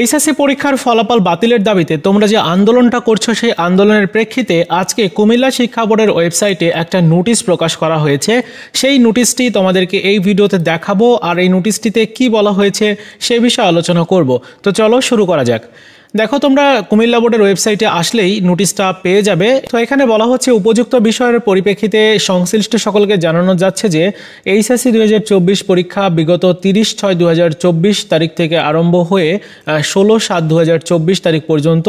HSC পরীক্ষার ফলাফল বাতিলের দাবিতে তোমরা যে আন্দোলনটা করছো সেই আন্দোলনের প্রেক্ষিতে আজকে কুমিল্লা শিক্ষা বোর্ডের ওয়েবসাইটে একটা নোটিশ প্রকাশ করা হয়েছে সেই নোটিশটি তোমাদেরকে এই ভিডিওতে দেখাবো আর এই নোটিশটিতে কি বলা হয়েছে সে বিষয়ে আলোচনা করব তো চলো শুরু করা যাক দেখো তোমরা কুমিল্লা বোর্ডের ওয়েবসাইটে আসলেই নোটিশটা পেয়ে যাবে তো এখানে বলা হচ্ছে উপযুক্ত বিষয়ের পরিপ্রেক্ষিতে সংশ্লিষ্ট সকলকে জানানো যাচ্ছে যে এইচএসসি দু পরীক্ষা বিগত তিরিশ ছয় দু তারিখ থেকে আরম্ভ হয়ে ষোলো সাত দু তারিখ পর্যন্ত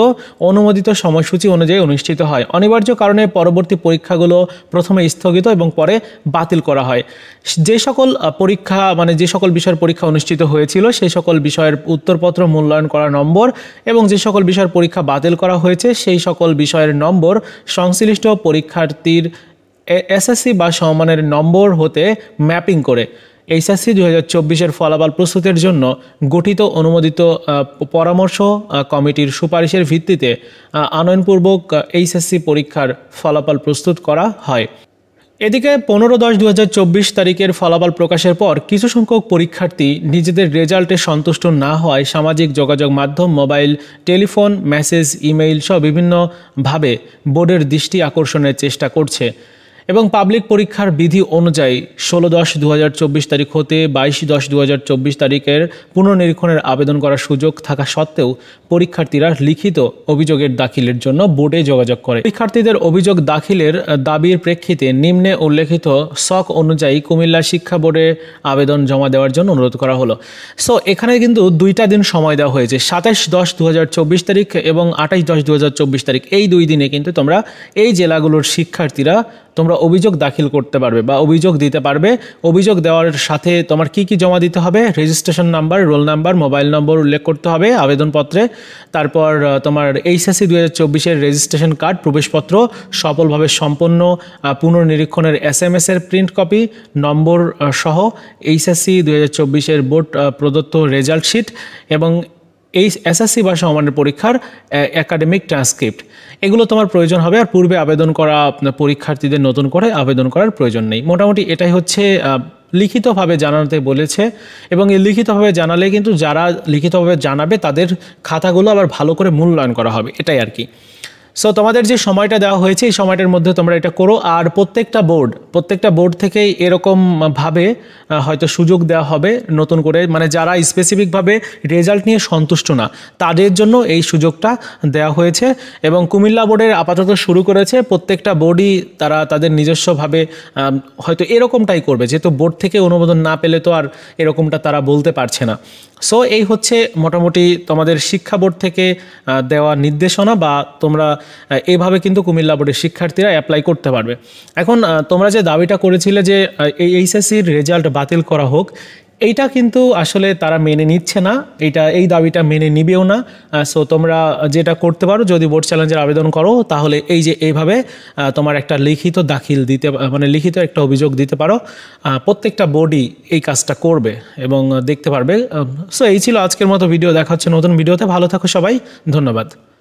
অনুমোদিত সময়সূচি অনুযায়ী অনুষ্ঠিত হয় অনিবার্য কারণে পরবর্তী পরীক্ষাগুলো প্রথমে স্থগিত এবং পরে বাতিল করা হয় যে সকল পরীক্ষা মানে যে সকল বিষয়ের পরীক্ষা অনুষ্ঠিত হয়েছিল সেই সকল বিষয়ের উত্তরপত্র মূল্যায়ন করা নম্বর এবং যে যে সকল বিষয়ের পরীক্ষা বাতিল করা হয়েছে সেই সকল বিষয়ের নম্বর সংশ্লিষ্ট পরীক্ষার্থীর এসএসসি বা সম্মানের নম্বর হতে ম্যাপিং করে এইচএসসি দু হাজার চব্বিশের ফলাফল প্রস্তুতের জন্য গঠিত অনুমোদিত পরামর্শ কমিটির সুপারিশের ভিত্তিতে আনয়নপূর্বক এইচএসসি পরীক্ষার ফলাফল প্রস্তুত করা হয় এদিকে পনেরো দশ দু তারিখের ফলাফল প্রকাশের পর কিছু সংখ্যক পরীক্ষার্থী নিজেদের রেজাল্টে সন্তুষ্ট না হওয়ায় সামাজিক যোগাযোগ মাধ্যম মোবাইল টেলিফোন মেসেজ ইমেইল সহ বিভিন্নভাবে বোর্ডের দৃষ্টি আকর্ষণের চেষ্টা করছে এবং পাবলিক পরীক্ষার বিধি অনুযায়ী ষোলো দশ দু তারিখ হতে বাইশ দশ দু তারিখের পুনর্নিরীক্ষণের আবেদন করার সুযোগ থাকা সত্ত্বেও পরীক্ষার্থীরা লিখিত অভিযোগের দাখিলের জন্য বোর্ডে যোগাযোগ করে পরীক্ষার্থীদের অভিযোগ দাখিলের দাবির প্রেক্ষিতে নিম্নে উল্লেখিত সক অনুযায়ী কুমিল্লা শিক্ষা বোর্ডে আবেদন জমা দেওয়ার জন্য অনুরোধ করা হলো সো এখানে কিন্তু দুইটা দিন সময় দেওয়া হয়েছে সাতাশ দশ দু তারিখ এবং আঠাশ দশ দু তারিখ এই দুই দিনে কিন্তু তোমরা এই জেলাগুলোর শিক্ষার্থীরা তোমরা অভিযোগ দাখিল করতে পারবে বা অভিযোগ দিতে পারবে অভিযোগ দেওয়ার সাথে তোমার কি কি জমা দিতে হবে registration number roll number mobile number উল্লেখ করতে হবে আবেদনপত্রে তারপর তোমার এইচএসসি দু হাজার চব্বিশের রেজিস্ট্রেশন কার্ড প্রবেশপত্র সফলভাবে সম্পন্ন পুনর্নিরীক্ষণের এস এম এসের প্রিন্ট কপি নম্বর সহ এইচএসসি দু হাজার চব্বিশের বোর্ড প্রদত্ত রেজাল্ট শিট এবং এই এসএসসি বা সমমানের পরীক্ষার একাডেমিক ট্রান্সক্রিপ্ট এগুলো তোমার প্রয়োজন হবে আর পূর্বে আবেদন করা পরীক্ষার্থীদের নতুন করে আবেদন করার প্রয়োজন নেই মোটামুটি এটাই হচ্ছে লিখিতভাবে জানাতে বলেছে এবং এই লিখিতভাবে জানালে কিন্তু যারা লিখিতভাবে জানাবে তাদের খাতাগুলো আবার ভালো করে মূল্যায়ন করা হবে এটাই আর কি সো তোমাদের যে সময়টা দেওয়া হয়েছে এই সময়টার মধ্যে তোমরা এটা করো আর প্রত্যেকটা বোর্ড প্রত্যেকটা বোর্ড থেকেই এরকমভাবে হয়তো সুযোগ দেওয়া হবে নতুন করে মানে যারা স্পেসিফিকভাবে রেজাল্ট নিয়ে সন্তুষ্ট না তাদের জন্য এই সুযোগটা দেওয়া হয়েছে এবং কুমিল্লা বোর্ডের আপাতত শুরু করেছে প্রত্যেকটা বোর্ডই তারা তাদের নিজস্বভাবে হয়তো এরকমটাই করবে যেহেতু বোর্ড থেকে অনুমোদন না পেলে তো আর এরকমটা তারা বলতে পারছে না সো এই হচ্ছে মোটামুটি তোমাদের শিক্ষা বোর্ড থেকে দেওয়া নির্দেশনা বা তোমরা এইভাবে কিন্তু কুমিল্লা বোর্ডের শিক্ষার্থীরা অ্যাপ্লাই করতে পারবে এখন তোমরা যে দাবিটা করেছিলে যে এই এইচএসসির রেজাল্ট বাতিল করা হোক এইটা কিন্তু আসলে তারা মেনে নিচ্ছে না এটা এই দাবিটা মেনে নিবেও না সো তোমরা যেটা করতে পারো যদি বোর্ড চ্যালেঞ্জের আবেদন করো তাহলে এই যে এইভাবে তোমার একটা লিখিত দাখিল দিতে মানে লিখিত একটা অভিযোগ দিতে পারো প্রত্যেকটা বোর্ডই এই কাজটা করবে এবং দেখতে পারবে সো এই ছিল আজকের মতো ভিডিও দেখা হচ্ছে নতুন ভিডিওতে ভালো থাকো সবাই ধন্যবাদ